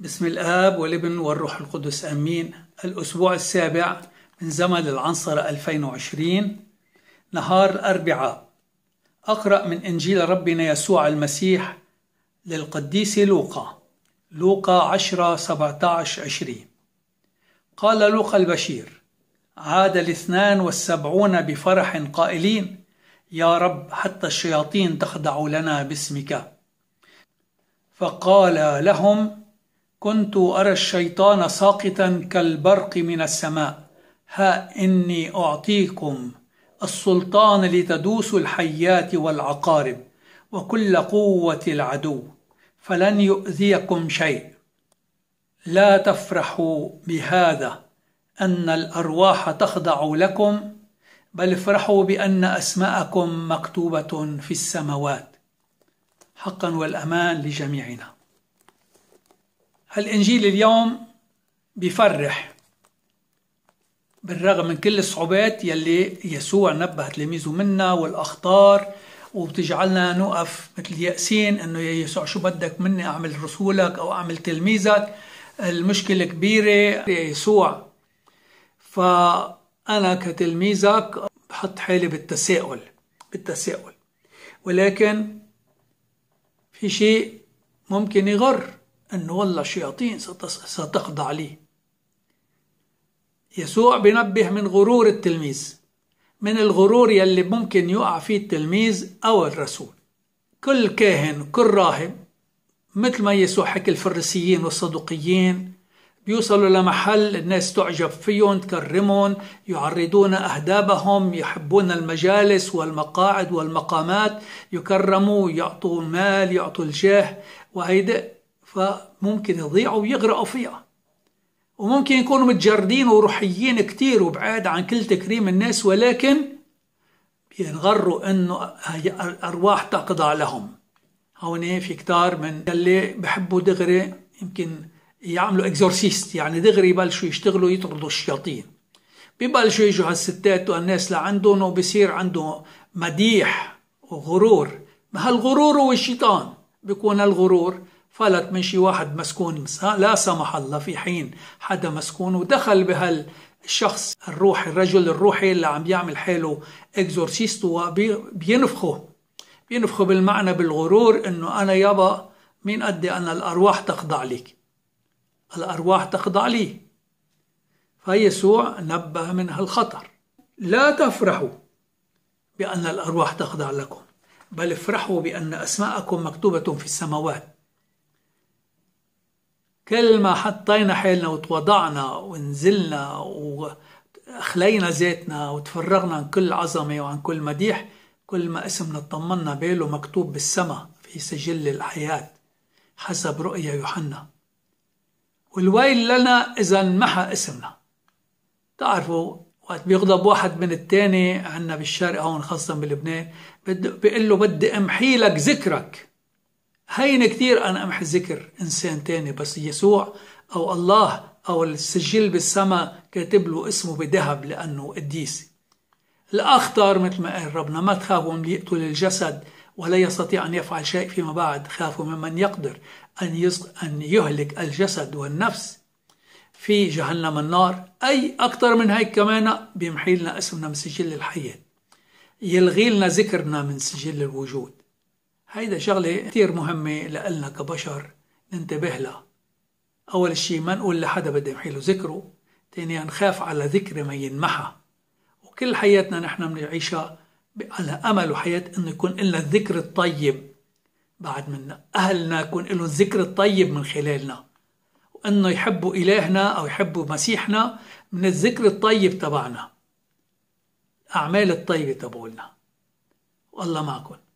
بسم الآب والابن والروح القدس آمين الأسبوع السابع من زمن العنصرة 2020 نهار الأربعاء أقرأ من إنجيل ربنا يسوع المسيح للقديس لوقا لوقا 10 17 20 قال لوقا البشير عاد الاثنان والسبعون بفرح قائلين يا رب حتى الشياطين تخضع لنا باسمك فقال لهم كنت أرى الشيطان ساقطا كالبرق من السماء ها إني أعطيكم السلطان لتدوسوا الحيات والعقارب وكل قوة العدو فلن يؤذيكم شيء لا تفرحوا بهذا أن الأرواح تخضع لكم بل افرحوا بأن أسماءكم مكتوبة في السماوات حقا والأمان لجميعنا هالإنجيل اليوم بيفرح بالرغم من كل الصعوبات يلي يسوع نبه تلاميذه منا والأخطار وبتجعلنا نوقف مثل ياسين انه يا يسوع شو بدك مني اعمل رسولك او اعمل تلميذك المشكله كبيره يا يسوع فانا كتلميذك بحط حالي بالتساؤل بالتساؤل ولكن في شيء ممكن يغر أنه والله الشياطين ستخضع لي يسوع بنبه من غرور التلميذ من الغرور يلي ممكن يقع فيه التلميذ أو الرسول كل كاهن كل راهب مثل ما يسوع حكى الفرسيين والصدقيين بيوصلوا لمحل الناس تعجب فيهم تكرمهم يعرضون أهدابهم يحبون المجالس والمقاعد والمقامات يكرموا يعطوا المال يعطوا الجاه وهيدي فممكن يضيعوا ويغرقوا فيها وممكن يكونوا متجردين وروحيين كتير وبعاد عن كل تكريم الناس ولكن بينغروا انه الارواح تقضى لهم هون في كتار من اللي بحبوا دغري يمكن يعملوا اكزورسيست يعني دغري يبلشوا يشتغلوا يطردوا الشياطين ببلشوا يجوا هالستات والناس لعندهم وبصير عنده مديح وغرور ما هالغرور هو الشيطان بيكون هالغرور فلت من شي واحد مسكون لا سمح الله في حين حدا مسكون ودخل بهال الشخص الروحي الرجل الروحي اللي عم يعمل حاله اكزورسيست وبينفخه بينفخه بالمعنى بالغرور انه انا يابا مين قدي انا الارواح تخضع لك الارواح تخضع لي فيسوع نبه من هالخطر لا تفرحوا بان الارواح تخضع لكم بل افرحوا بان اسماءكم مكتوبه في السماوات كل ما حطينا حيلنا وتوضعنا ونزلنا وأخلينا ذاتنا وتفرغنا عن كل عظمة وعن كل مديح كل ما اسمنا اطمنا باله مكتوب بالسماء في سجل الحياة حسب رؤيا يوحنا والويل لنا إذا محى اسمنا تعرفوا وقت بيغضب واحد من التاني عنا بالشرق هون خاصة بلبنان بيقول له بدي امحي لك ذكرك هين كثير أنا أمح ذكر إنسان تاني بس يسوع أو الله أو السجل بالسماء كاتب له اسمه بذهب لأنه قديس الأخطر مثل ما قال ربنا ما تخافوا من يقتل الجسد ولا يستطيع أن يفعل شيء فيما بعد خافوا ممن يقدر أن, أن يهلك الجسد والنفس في جهنم النار أي أكثر من هيك كمان بيمحي لنا اسمنا من سجل الحياة يلغي لنا ذكرنا من سجل الوجود هيدا شغلة كتير مهمة لإلنا كبشر ننتبه لها أول شي ما نقول لحدا بدي محيله له ذكره تاني نخاف على ذكر ما ينمحى وكل حياتنا نحن بنعيشها على أمل وحياة إنه يكون إلنا الذكر الطيب بعد منا أهلنا يكون لهم الذكر الطيب من خلالنا وإنه يحبوا إلهنا أو يحبوا مسيحنا من الذكر الطيب تبعنا الأعمال الطيبة تبعولنا والله معكم